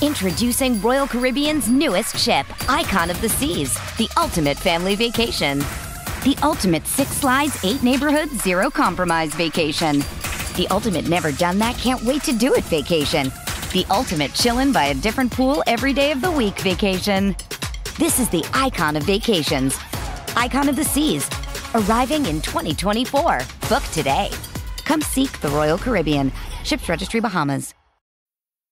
Introducing Royal Caribbean's newest ship, Icon of the Seas, the ultimate family vacation. The ultimate six slides, eight neighborhoods, zero compromise vacation. The ultimate never done that, can't wait to do it vacation. The ultimate chillin' by a different pool every day of the week vacation. This is the icon of vacations, icon of the seas, arriving in 2024. Book today. Come seek the Royal Caribbean. Ships Registry Bahamas.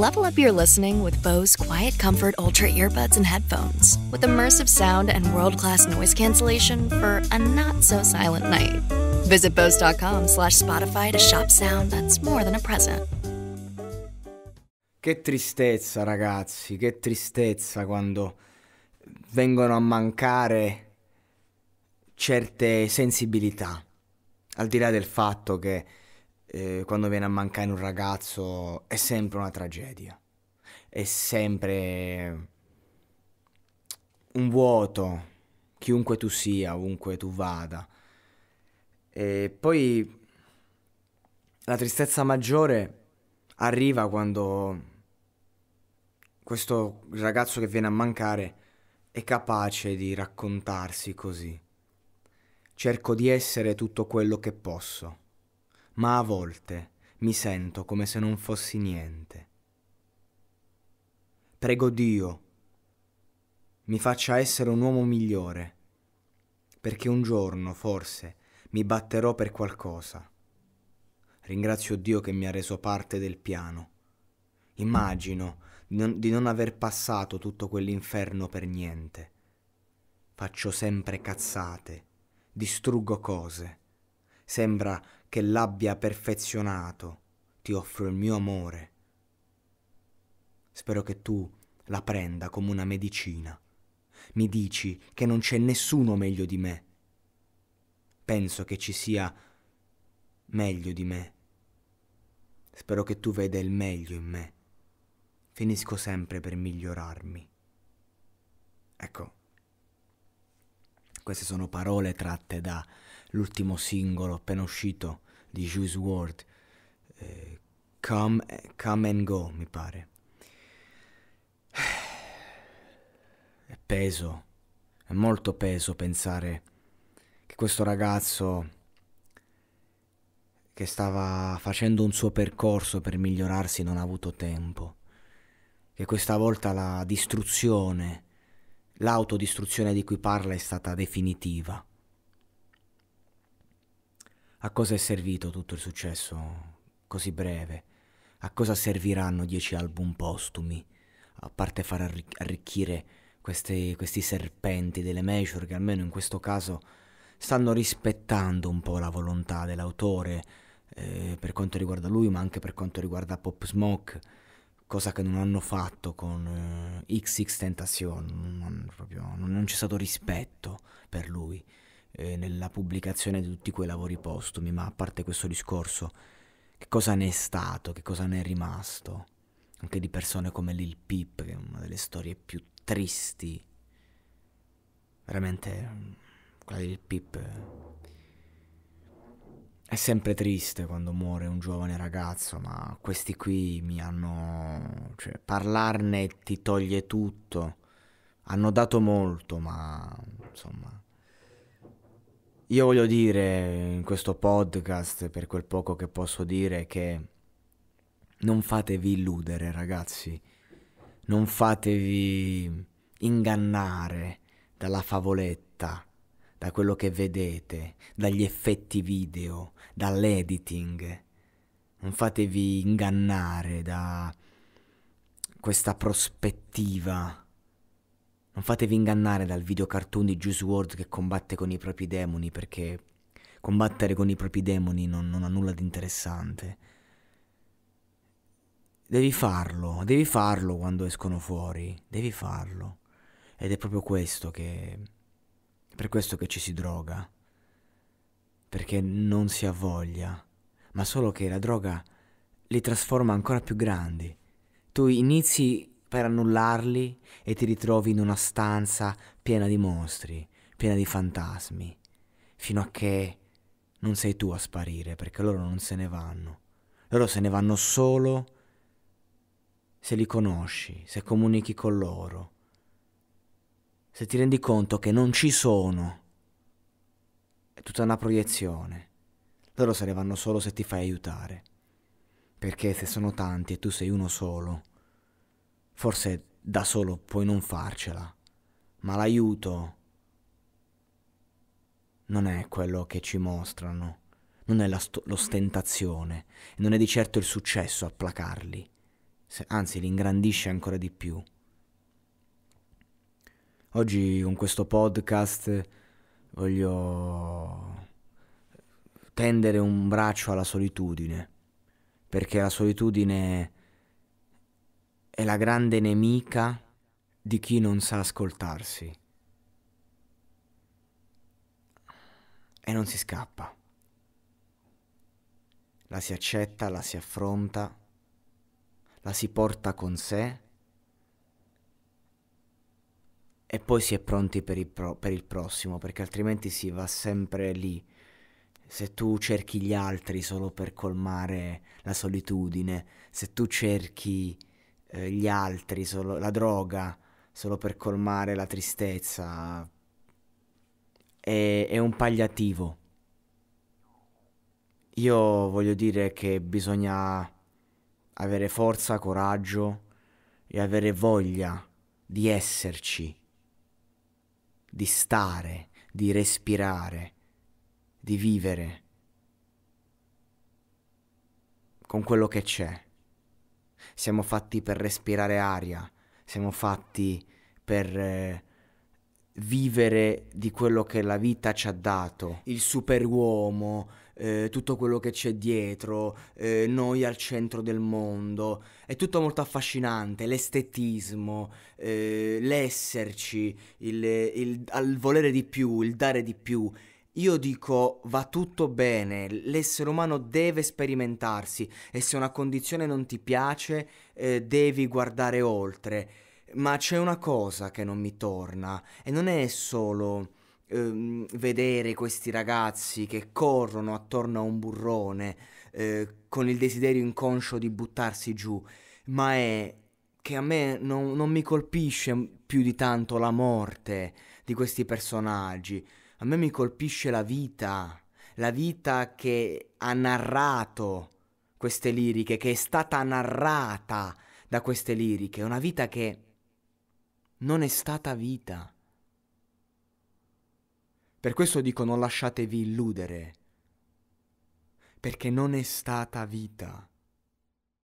Level up your listening with Bose Quiet Comfort Ultra earbuds and headphones with immersive sound and world-class noise cancellation for a not-so-silent night. Visit Bose.com slash Spotify to shop sound that's more than a present. Che tristezza ragazzi, che tristezza quando vengono a mancare certe sensibilità, al di là del fatto che eh, quando viene a mancare un ragazzo è sempre una tragedia, è sempre un vuoto, chiunque tu sia, ovunque tu vada. E poi la tristezza maggiore arriva quando questo ragazzo che viene a mancare è capace di raccontarsi così. Cerco di essere tutto quello che posso ma a volte mi sento come se non fossi niente. Prego Dio, mi faccia essere un uomo migliore, perché un giorno, forse, mi batterò per qualcosa. Ringrazio Dio che mi ha reso parte del piano. Immagino di non aver passato tutto quell'inferno per niente. Faccio sempre cazzate, distruggo cose. Sembra che l'abbia perfezionato, ti offro il mio amore. Spero che tu la prenda come una medicina. Mi dici che non c'è nessuno meglio di me. Penso che ci sia meglio di me. Spero che tu veda il meglio in me. Finisco sempre per migliorarmi. Ecco, queste sono parole tratte da l'ultimo singolo appena uscito di Juice WRLD, eh, Come, Come and Go mi pare. È peso, è molto peso pensare che questo ragazzo che stava facendo un suo percorso per migliorarsi non ha avuto tempo, che questa volta la distruzione, l'autodistruzione di cui parla è stata definitiva a cosa è servito tutto il successo così breve? A cosa serviranno dieci album postumi? A parte far arricchire queste, questi serpenti delle major che almeno in questo caso stanno rispettando un po' la volontà dell'autore eh, per quanto riguarda lui ma anche per quanto riguarda Pop Smoke cosa che non hanno fatto con eh, XX Tentacion non, non c'è stato rispetto per lui eh, nella pubblicazione di tutti quei lavori postumi, ma a parte questo discorso, che cosa ne è stato, che cosa ne è rimasto? Anche di persone come Lil Pip, che è una delle storie più tristi. Veramente, quella di Lil Pip eh, È sempre triste quando muore un giovane ragazzo, ma questi qui mi hanno... Cioè, parlarne ti toglie tutto. Hanno dato molto, ma insomma... Io voglio dire in questo podcast, per quel poco che posso dire, che non fatevi illudere, ragazzi. Non fatevi ingannare dalla favoletta, da quello che vedete, dagli effetti video, dall'editing. Non fatevi ingannare da questa prospettiva non fatevi ingannare dal video cartoon di Juice WRLD che combatte con i propri demoni perché combattere con i propri demoni non, non ha nulla di interessante. Devi farlo, devi farlo quando escono fuori, devi farlo. Ed è proprio questo che... per questo che ci si droga. Perché non si ha voglia, ma solo che la droga li trasforma ancora più grandi. Tu inizi per annullarli e ti ritrovi in una stanza piena di mostri, piena di fantasmi, fino a che non sei tu a sparire perché loro non se ne vanno. Loro se ne vanno solo se li conosci, se comunichi con loro, se ti rendi conto che non ci sono. È tutta una proiezione. Loro se ne vanno solo se ti fai aiutare. Perché se sono tanti e tu sei uno solo, Forse da solo puoi non farcela, ma l'aiuto non è quello che ci mostrano, non è l'ostentazione, non è di certo il successo a placarli, se, anzi li ingrandisce ancora di più. Oggi con questo podcast voglio tendere un braccio alla solitudine, perché la solitudine è è la grande nemica di chi non sa ascoltarsi. E non si scappa. La si accetta, la si affronta, la si porta con sé e poi si è pronti per il, pro per il prossimo, perché altrimenti si va sempre lì se tu cerchi gli altri solo per colmare la solitudine, se tu cerchi eh, gli altri, solo, la droga, solo per colmare la tristezza, è, è un pagliativo. Io voglio dire che bisogna avere forza, coraggio e avere voglia di esserci, di stare, di respirare, di vivere con quello che c'è siamo fatti per respirare aria, siamo fatti per eh, vivere di quello che la vita ci ha dato, il superuomo, eh, tutto quello che c'è dietro, eh, noi al centro del mondo, è tutto molto affascinante, l'estetismo, eh, l'esserci, il, il, il volere di più, il dare di più, io dico va tutto bene, l'essere umano deve sperimentarsi e se una condizione non ti piace eh, devi guardare oltre. Ma c'è una cosa che non mi torna e non è solo ehm, vedere questi ragazzi che corrono attorno a un burrone eh, con il desiderio inconscio di buttarsi giù, ma è che a me non, non mi colpisce più di tanto la morte di questi personaggi a me mi colpisce la vita, la vita che ha narrato queste liriche, che è stata narrata da queste liriche, una vita che non è stata vita. Per questo dico non lasciatevi illudere, perché non è stata vita.